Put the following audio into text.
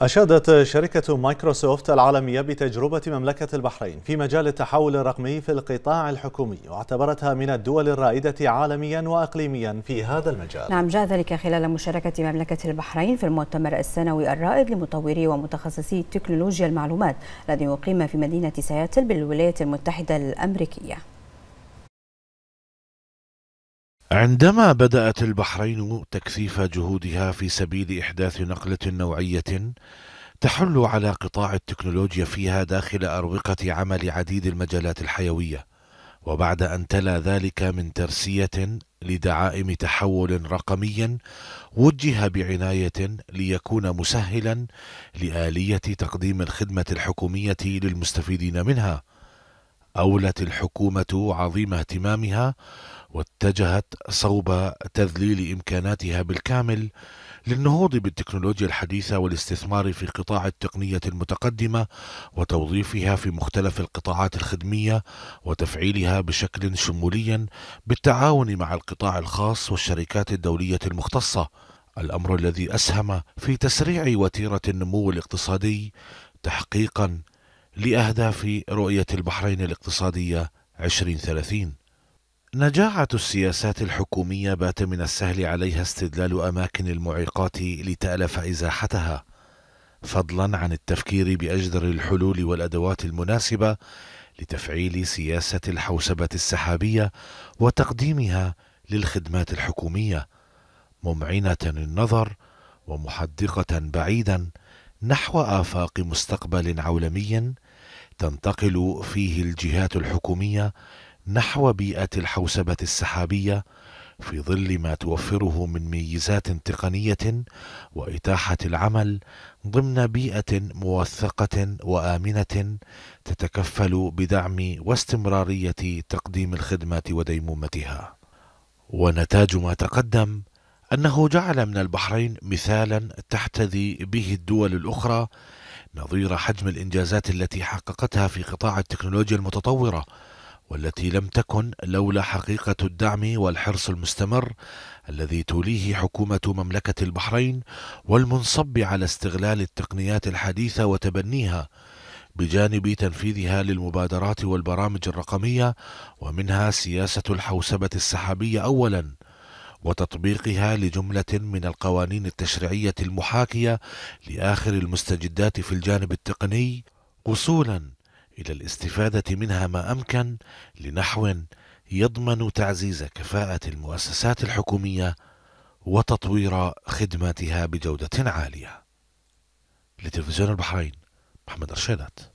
أشادت شركة مايكروسوفت العالمية بتجربة مملكة البحرين في مجال التحول الرقمي في القطاع الحكومي واعتبرتها من الدول الرائدة عالميا وأقليميا في هذا المجال نعم جاء ذلك خلال مشاركة مملكة البحرين في المؤتمر السنوي الرائد لمطوري ومتخصصي تكنولوجيا المعلومات الذي أقيم في مدينة سياتل بالولايات المتحدة الأمريكية عندما بدأت البحرين تكثيف جهودها في سبيل إحداث نقلة نوعية تحل على قطاع التكنولوجيا فيها داخل أروقة عمل عديد المجالات الحيوية وبعد أن تلا ذلك من ترسية لدعائم تحول رقمي وجه بعناية ليكون مسهلا لآلية تقديم الخدمة الحكومية للمستفيدين منها أولت الحكومة عظيم اهتمامها واتجهت صوب تذليل إمكاناتها بالكامل للنهوض بالتكنولوجيا الحديثة والاستثمار في قطاع التقنية المتقدمة وتوظيفها في مختلف القطاعات الخدمية وتفعيلها بشكل شمولي بالتعاون مع القطاع الخاص والشركات الدولية المختصة الأمر الذي أسهم في تسريع وتيرة النمو الاقتصادي تحقيقا لأهداف رؤية البحرين الاقتصادية 2030 نجاعة السياسات الحكومية بات من السهل عليها استدلال أماكن المعيقات لتألف إزاحتها، فضلا عن التفكير بأجدر الحلول والأدوات المناسبة لتفعيل سياسة الحوسبة السحابية وتقديمها للخدمات الحكومية، ممعنة النظر ومحدقة بعيدا نحو آفاق مستقبل عولمي تنتقل فيه الجهات الحكومية نحو بيئة الحوسبة السحابية في ظل ما توفره من ميزات تقنية وإتاحة العمل ضمن بيئة موثقة وآمنة تتكفل بدعم واستمرارية تقديم الخدمة وديمومتها. ونتاج ما تقدم أنه جعل من البحرين مثالا تحتذي به الدول الأخرى نظير حجم الإنجازات التي حققتها في قطاع التكنولوجيا المتطورة والتي لم تكن لولا حقيقة الدعم والحرص المستمر الذي توليه حكومة مملكة البحرين والمنصب على استغلال التقنيات الحديثة وتبنيها بجانب تنفيذها للمبادرات والبرامج الرقمية ومنها سياسة الحوسبة السحابية أولاً وتطبيقها لجملة من القوانين التشريعية المحاكية لآخر المستجدات في الجانب التقني وصولا إلى الاستفادة منها ما أمكن لنحو يضمن تعزيز كفاءة المؤسسات الحكومية وتطوير خدماتها بجودة عالية لتلفزيون البحرين محمد الشيلات